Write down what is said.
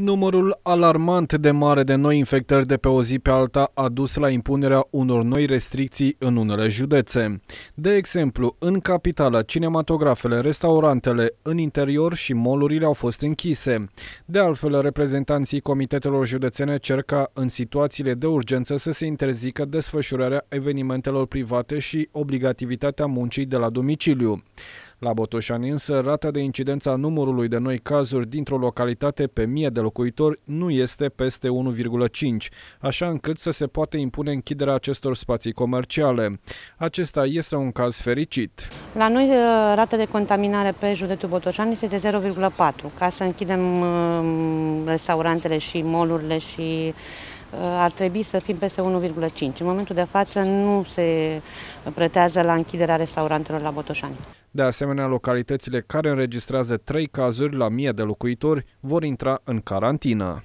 Numărul alarmant de mare de noi infectări de pe o zi pe alta a dus la impunerea unor noi restricții în unele județe. De exemplu, în capitală, cinematografele, restaurantele, în interior și molurile au fost închise. De altfel, reprezentanții comitetelor județene cer ca în situațiile de urgență să se interzică desfășurarea evenimentelor private și obligativitatea muncii de la domiciliu. La Botoșani însă, rata de incidență a numărului de noi cazuri dintr-o localitate pe mie de locuitori nu este peste 1,5, așa încât să se poate impune închiderea acestor spații comerciale. Acesta este un caz fericit. La noi uh, rata de contaminare pe județul Botoșani este de 0,4. Ca să închidem uh, restaurantele și molurile și uh, ar trebui să fim peste 1,5. În momentul de față nu se pretează la închiderea restaurantelor la Botoșani. De asemenea, localitățile care înregistrează 3 cazuri la 1000 de locuitori vor intra în carantină.